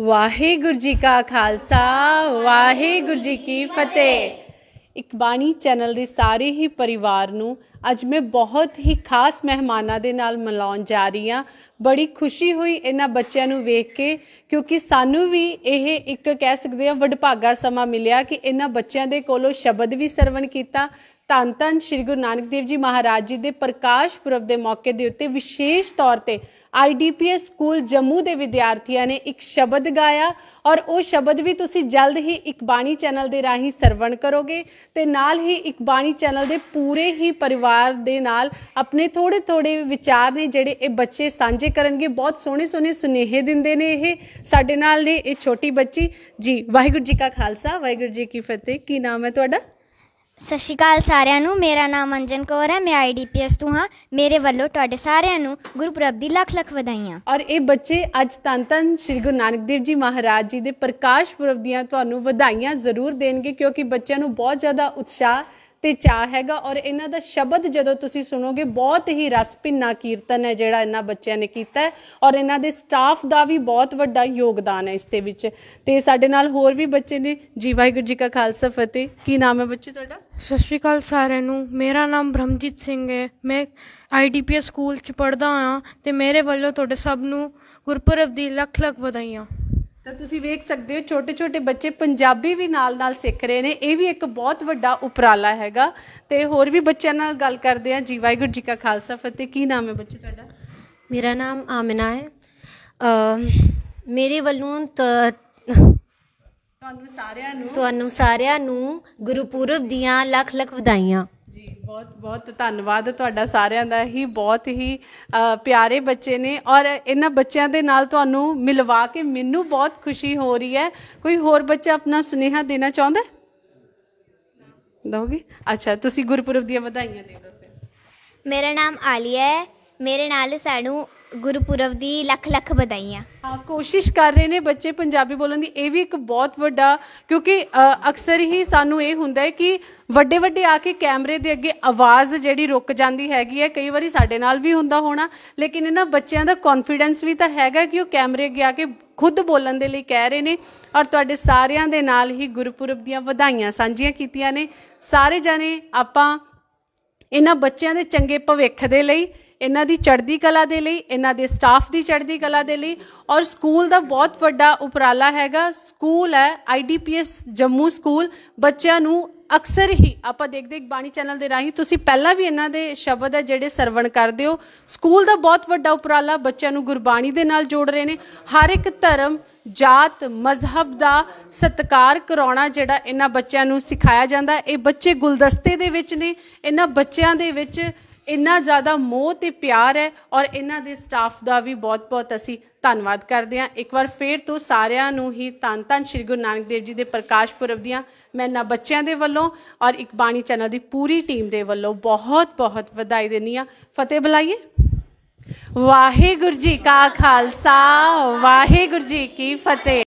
ਵਾਹਿਗੁਰੂ ਜੀ ਕਾ ਖਾਲਸਾ ਵਾਹਿਗੁਰੂ ਜੀ ਕੀ ਫਤਿਹ ਇੱਕ ਬਾਣੀ ਚੈਨਲ ਦੇ ਸਾਰੇ ਹੀ ਪਰਿਵਾਰ ਨੂੰ ਅੱਜ ਮੈਂ ਬਹੁਤ ਹੀ ਖਾਸ ਮਹਿਮਾਨਾਂ ਦੇ ਨਾਲ ਮਿਲਾਉਣ ਜਾ ਰਹੀ ਹਾਂ ਬੜੀ ਖੁਸ਼ੀ ਹੋਈ ਇਹਨਾਂ ਬੱਚਿਆਂ ਨੂੰ ਵੇਖ ਕੇ ਕਿਉਂਕਿ ਸਾਨੂੰ ਵੀ ਇਹ ਇੱਕ ਕਹਿ ਸਕਦੇ ਆ ਵਡਭਾਗਾ ਸਮਾਂ ਮਿਲਿਆ ਕਿ ਇਹਨਾਂ ਬੱਚਿਆਂ ਦੇ ਕੋਲੋਂ ਸ਼ਬਦ ਵੀ ਸਰਵਣ ਕੀਤਾ ਧੰਨ ਧੰਨ ਸ੍ਰੀ ਗੁਰੂ ਨਾਨਕ ਦੇਵ ਜੀ ਮਹਾਰਾਜ ਜੀ ਦੇ ਪ੍ਰਕਾਸ਼ ਪੁਰਬ ਦੇ ਮੌਕੇ ਦੇ ਉੱਤੇ ਵਿਸ਼ੇਸ਼ ਤੌਰ ਤੇ ਆਈਡੀਪੀਐਸ ਸਕੂਲ ਜੰਮੂ ਦੇ ਵਿਦਿਆਰਥੀਆਂ ਨੇ ਇੱਕ ਸ਼ਬਦ ਗਾਇਆ ਔਰ ਉਹ ਸ਼ਬਦ ਵੀ ਤੁਸੀਂ ਜਲਦ ਹੀ ਇੱਕ ਬਾਣੀ ਚੈਨਲ ਦੇ ਰਾਹੀਂ ਸਰਵਣ ਕਰੋਗੇ ਤੇ ਨਾਲ ਹੀ ਇੱਕ ਬਾਣੀ ਚੈਨਲ ਦੇ ਪੂਰੇ ਹੀ ਪਰਿਵਾਰ ਦੇ ਨਾਲ ਆਪਣੇ ਥੋੜੇ ਥੋੜੇ ਵਿਚਾਰ ਨੇ ਜਿਹੜੇ ਇਹ ਬੱਚੇ ਸਾਂਝੇ ਕਰਨਗੇ ਬਹੁਤ ਸੋਹਣੇ ਸੋਹਣੇ ਸੁਨੇਹੇ ਦਿੰਦੇ ਨੇ ਇਹ ਸਾਡੇ ਨਾਲ ਨੇ ਇਹ ਛੋਟੀ ਬੱਚੀ ਜੀ ਵਾਹਿਗੁਰੂ ਜੀ ਕਾ ਖਾਲਸਾ ਵਾਹਿਗੁਰੂ ਜੀ ਕੀ ਫਤਿਹ ਕੀ ਨਾਮ ਹੈ ਤੁਹਾਡਾ ਸਤਿ ਸ਼੍ਰੀ ਅਕਾਲ ਸਾਰਿਆਂ ਨੂੰ ਮੇਰਾ ਨਾਮ ਅੰਜਨ ਕੌਰ ਹੈ ਮੈਂ ਆਈਡੀਪੀਐਸ ਤੋਂ ਹਾਂ ਮੇਰੇ ਵੱਲੋਂ ਤੁਹਾਡੇ ਸਾਰਿਆਂ ਨੂੰ ਗੁਰਪੁਰਬ ਦੀ ਲੱਖ ਲੱਖ ਵਧਾਈਆਂ ਔਰ ਇਹ ਬੱਚੇ ਅੱਜ ਤਨ ਤਨ ਸ੍ਰੀ ਗੁਰੂ ਨਾਨਕ ਦੇਵ ਜੀ ਮਹਾਰਾਜ ਜੀ ਦੇ ਪ੍ਰਕਾਸ਼ ਪੁਰਬ ਦੀਆਂ ਤੁਹਾਨੂੰ ਵਧਾਈਆਂ ਜ਼ਰੂਰ ਦੇਣਗੇ ਕਿਉਂਕਿ ਬੱਚਿਆਂ ਨੂੰ ਬਹੁਤ ਜ਼ਿਆਦਾ ਉਤਸ਼ਾਹ ਤੇ ਚਾ ਹੈਗਾ ਔਰ ਇਹਨਾਂ ਦਾ ਸ਼ਬਦ ਜਦੋਂ ਤੁਸੀਂ ਸੁਣੋਗੇ ਬਹੁਤ ਹੀ ਰਸ ਭਿੰਨਾ ਕੀਰਤਨ ਹੈ ਜਿਹੜਾ ਇਹਨਾਂ ਬੱਚਿਆਂ ਨੇ ਕੀਤਾ ਔਰ ਇਹਨਾਂ ਦੇ ਸਟਾਫ ਦਾ ਵੀ ਬਹੁਤ ਵੱਡਾ ਯੋਗਦਾਨ ਹੈ ਇਸ ਦੇ ਵਿੱਚ ਤੇ ਸਾਡੇ ਨਾਲ ਹੋਰ ਵੀ ਬੱਚੇ ਨੇ ਜੀ ਵਾਹਿਗੁਰੂ ਜੀ ਕਾ ਖਾਲਸਾ ਫਤਿਹ ਕੀ ਨਾਮ ਹੈ ਬੱਚੇ ਤੁਹਾਡਾ ਸਤਿ ਸ਼੍ਰੀ ਅਕਾਲ ਸਾਰਿਆਂ ਨੂੰ ਮੇਰਾ ਨਾਮ ਬ੍ਰਹਮਜੀਤ ਸਿੰਘ ਹੈ ਮੈਂ ਆਈਡੀਪੀਐਸ ਸਕੂਲ ਚ ਪੜ੍ਹਦਾ ਹਾਂ ਤੇ ਮੇਰੇ ਵੱਲੋਂ ਤੁਹਾਡੇ ਸਭ ਨੂੰ ਗੁਰਪੁਰਬ ਦੀ ਲੱਖ ਲੱਖ ਵਧਾਈਆਂ ਤਾਂ ਤੁਸੀਂ ਵੇਖ ਸਕਦੇ ਹੋ ਛੋਟੇ ਛੋਟੇ ਬੱਚੇ ਪੰਜਾਬੀ ਵੀ ਨਾਲ-ਨਾਲ ਸਿੱਖ ਰਹੇ ਨੇ ਇਹ ਵੀ ਇੱਕ ਬਹੁਤ ਵੱਡਾ ਉਪਰਾਲਾ ਹੈਗਾ ਤੇ ਹੋਰ ਵੀ ਬੱਚਿਆਂ ਨਾਲ ਗੱਲ ਕਰਦੇ ਆ ਜੀ ਵਾਹਿਗੁਰੂ ਜੀ ਕਾ ਖਾਲਸਾ ਫਤਿਹ ਕੀ ਨਾਮ ਹੈ ਬੱਚੇ ਤੁਹਾਡਾ ਮੇਰਾ ਨਾਮ ਆਮਨਾ ਹੈ ਅ ਮੇਰੇ ਵੱਲੋਂ ਤੁਹਾਨੂੰ ਸਾਰਿਆਂ ਨੂੰ ਤੁਹਾਨੂੰ ਸਾਰਿਆਂ ਨੂੰ ਗੁਰੂਪੁਰਬ ਦੀਆਂ ਲੱਖ ਲੱਖ ਵਧਾਈਆਂ ਬਹੁਤ ਬਹੁਤ ਧੰਨਵਾਦ ਤੁਹਾਡਾ ਸਾਰਿਆਂ ਦਾ ਹੀ ਬਹੁਤ ਹੀ ਪਿਆਰੇ ਬੱਚੇ ਨੇ ਔਰ ਇਹਨਾਂ ਬੱਚਿਆਂ ਦੇ ਨਾਲ ਤੁਹਾਨੂੰ ਮਿਲਵਾ ਕੇ ਮੈਨੂੰ ਬਹੁਤ ਖੁਸ਼ੀ ਹੋ ਰਹੀ ਹੈ ਕੋਈ ਹੋਰ ਬੱਚਾ ਆਪਣਾ ਸੁਨੇਹਾ ਦੇਣਾ ਚਾਹੁੰਦਾ ਦੋਗੇ ਅੱਛਾ ਤੁਸੀਂ ਗੁਰਪੁਰਬ ਦੀਆਂ ਵਧਾਈਆਂ ਦੇ ਦਿਓ ਮੇਰਾ ਨਾਮ ਆਲੀਆ ਹੈ ਮੇਰੇ ਨਾਲ ਸਾਨੂੰ ਗੁਰਪੁਰਬ ਦੀ ਲੱਖ ਲੱਖ ਵਧਾਈਆਂ ਕੋਸ਼ਿਸ਼ ਕਰ ਰਹੇ ਨੇ ਬੱਚੇ ਪੰਜਾਬੀ ਬੋਲਣ ਦੀ ਇਹ ਵੀ ਇੱਕ ਬਹੁਤ ਵੱਡਾ ਕਿਉਂਕਿ ਅਕਸਰ ਹੀ ਸਾਨੂੰ ਇਹ ਹੁੰਦਾ ਹੈ ਕਿ ਵੱਡੇ ਵੱਡੇ ਆ ਕੇ ਕੈਮਰੇ ਦੇ ਅੱਗੇ ਆਵਾਜ਼ ਜਿਹੜੀ ਰੁਕ ਜਾਂਦੀ ਹੈਗੀ ਹੈ ਕਈ ਵਾਰੀ ਸਾਡੇ ਨਾਲ ਵੀ ਹੁੰਦਾ ਹੋਣਾ ਲੇਕਿਨ ਇਹਨਾਂ ਬੱਚਿਆਂ ਦਾ ਕੌਨਫੀਡੈਂਸ ਵੀ ਤਾਂ ਹੈਗਾ ਕਿ ਉਹ ਕੈਮਰੇ ਅੱਗੇ ਆ ਕੇ ਖੁਦ ਬੋਲਣ ਦੇ ਲਈ ਕਹਿ ਰਹੇ ਨੇ ਔਰ ਤੁਹਾਡੇ ਸਾਰਿਆਂ ਦੇ ਨਾਲ ਹੀ ਗੁਰਪੁਰਬ ਦੀਆਂ ਵਧਾਈਆਂ ਸਾਂਝੀਆਂ ਕੀਤੀਆਂ ਨੇ ਸਾਰੇ ਜਾਣੇ ਆਪਾਂ ਇਹਨਾਂ ਬੱਚਿਆਂ ਦੇ ਚੰਗੇ ਭਵਿੱਖ ਦੇ ਲਈ ਇਹਨਾਂ ਦੀ ਚੜ੍ਹਦੀ ਕਲਾ ਦੇ ਲਈ ਇਹਨਾਂ ਦੇ ਸਟਾਫ ਦੀ ਚੜ੍ਹਦੀ ਕਲਾ ਦੇ ਲਈ ਔਰ ਸਕੂਲ ਦਾ ਬਹੁਤ ਵੱਡਾ ਉਪਰਾਲਾ ਹੈਗਾ ਸਕੂਲ ਹੈ ਆਈਡੀਪੀਐਸ ਜੰਮੂ ਸਕੂਲ ਬੱਚਿਆਂ ਨੂੰ ਅਕਸਰ ਹੀ ਆਪਾਂ ਦੇਖਦੇ ਇੱਕ ਬਾਣੀ ਚੈਨਲ ਦੇ ਰਾਹੀਂ ਤੁਸੀਂ ਪਹਿਲਾਂ ਵੀ ਇਹਨਾਂ ਦੇ ਸ਼ਬਦ ਹੈ ਜਿਹੜੇ ਸਰਵਣ ਕਰਦੇ ਹੋ ਸਕੂਲ ਦਾ ਬਹੁਤ ਵੱਡਾ ਉਪਰਾਲਾ ਬੱਚਿਆਂ ਨੂੰ ਗੁਰਬਾਣੀ ਦੇ ਨਾਲ ਜੋੜ ਰਹੇ ਨੇ ਹਰ ਇੱਕ ਧਰਮ ਜਾਤ ਮਜ਼ਹਬ ਦਾ ਸਤਕਾਰ ਕਰਾਉਣਾ ਜਿਹੜਾ ਇਹਨਾਂ ਬੱਚਿਆਂ ਨੂੰ ਸਿਖਾਇਆ ਜਾਂਦਾ ਇਹ ਬੱਚੇ ਗੁਲਦਸਤੇ ਦੇ ਵਿੱਚ ਨੇ ਇਹਨਾਂ ਬੱਚਿਆਂ ਦੇ ਵਿੱਚ ਇੰਨਾ ਜ਼ਿਆਦਾ ਮੋਹ ਤੇ ਪਿਆਰ ਹੈ ਔਰ ਇਹਨਾਂ ਦੇ ਸਟਾਫ ਦਾ ਵੀ ਬਹੁਤ-ਬਹੁਤ ਅਸੀਂ ਧੰਨਵਾਦ ਕਰਦੇ ਹਾਂ ਇੱਕ ਵਾਰ ਫੇਰ ਤੋਂ ਸਾਰਿਆਂ ਨੂੰ ਹੀ ਤਨ ਤਨ ਸ੍ਰੀ ਗੁਰੂ ਨਾਨਕ ਦੇਵ ਜੀ ਦੇ ਪ੍ਰਕਾਸ਼ ਪੁਰਬ ਦੀਆਂ ਮੈਂ ਨਾ ਬੱਚਿਆਂ ਦੇ ਵੱਲੋਂ ਔਰ ਇੱਕ ਬਾਣੀ ਚੈਨਲ ਦੀ ਪੂਰੀ ਟੀਮ ਦੇ ਵੱਲੋਂ ਬਹੁਤ-ਬਹੁਤ ਵਧਾਈ ਦਿੰਨੀ ਆ ਫਤਿਹ ਬੁਲਾਈਏ ਵਾਹਿਗੁਰੂ ਜੀ ਕਾ ਖਾਲਸਾ ਵਾਹਿਗੁਰੂ ਜੀ ਕੀ ਫਤਿਹ